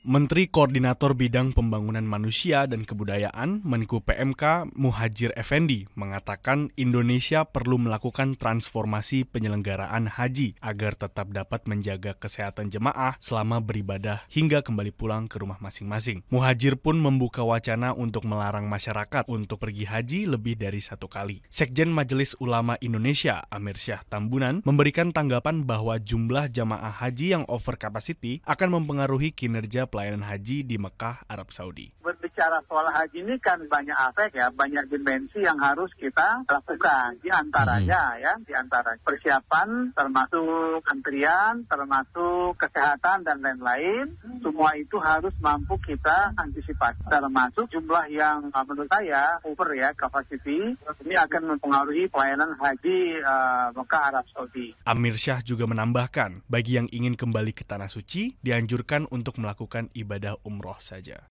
Menteri Koordinator Bidang Pembangunan Manusia dan Kebudayaan Menko PMK Muhajir Effendi mengatakan Indonesia perlu melakukan transformasi penyelenggaraan haji agar tetap dapat menjaga kesehatan jemaah selama beribadah hingga kembali pulang ke rumah masing-masing. Muhajir pun membuka wacana untuk melarang masyarakat untuk pergi haji lebih dari satu kali. Sekjen Majelis Ulama Indonesia Amir Syah Tambunan memberikan tanggapan bahwa jumlah jemaah haji yang over capacity akan mempengaruhi kinerja pelayanan haji di Mekah, Arab Saudi. Berbicara soal haji ini kan banyak aspek ya, banyak dimensi yang harus kita lakukan. Di antaranya hmm. ya, di antara persiapan termasuk antrian, termasuk kesehatan dan lain-lain. Hmm. Semua itu harus mampu kita antisipasi. Termasuk jumlah yang uh, menurut saya over ya capacity ini akan mempengaruhi pelayanan haji uh, Mekah Arab Saudi. Amir Syah juga menambahkan, bagi yang ingin kembali ke tanah suci dianjurkan untuk melakukan melakukan ibadah umroh saja.